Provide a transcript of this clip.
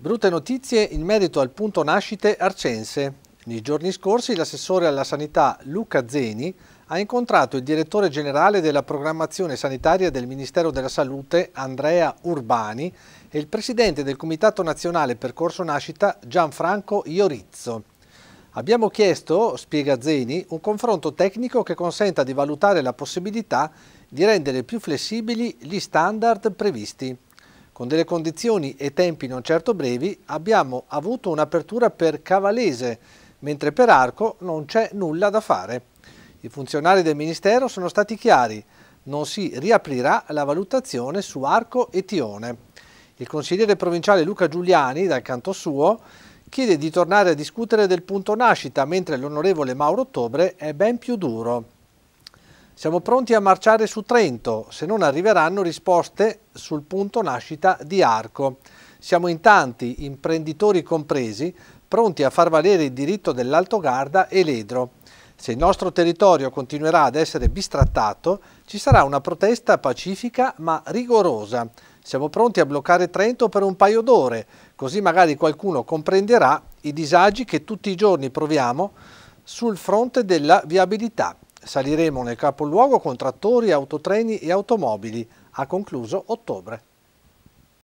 Brutte notizie in merito al punto nascite arcense. Nei giorni scorsi l'assessore alla sanità Luca Zeni ha incontrato il direttore generale della programmazione sanitaria del Ministero della Salute Andrea Urbani e il presidente del Comitato Nazionale Percorso Nascita Gianfranco Iorizzo. Abbiamo chiesto, spiega Zeni, un confronto tecnico che consenta di valutare la possibilità di rendere più flessibili gli standard previsti con delle condizioni e tempi non certo brevi, abbiamo avuto un'apertura per Cavalese, mentre per Arco non c'è nulla da fare. I funzionari del Ministero sono stati chiari, non si riaprirà la valutazione su Arco e Tione. Il consigliere provinciale Luca Giuliani, dal canto suo, chiede di tornare a discutere del punto nascita, mentre l'onorevole Mauro Ottobre è ben più duro. Siamo pronti a marciare su Trento, se non arriveranno risposte sul punto nascita di Arco. Siamo in tanti, imprenditori compresi, pronti a far valere il diritto dell'Alto Garda e l'Edro. Se il nostro territorio continuerà ad essere bistrattato, ci sarà una protesta pacifica ma rigorosa. Siamo pronti a bloccare Trento per un paio d'ore, così magari qualcuno comprenderà i disagi che tutti i giorni proviamo sul fronte della viabilità. Saliremo nel capoluogo con trattori, autotreni e automobili. Ha concluso ottobre.